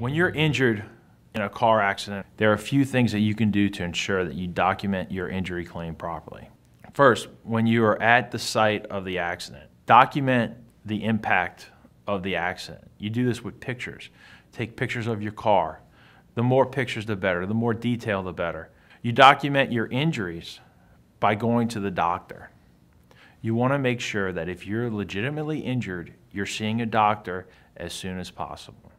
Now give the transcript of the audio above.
When you're injured in a car accident, there are a few things that you can do to ensure that you document your injury claim properly. First, when you are at the site of the accident, document the impact of the accident. You do this with pictures. Take pictures of your car. The more pictures, the better. The more detail, the better. You document your injuries by going to the doctor. You want to make sure that if you're legitimately injured, you're seeing a doctor as soon as possible.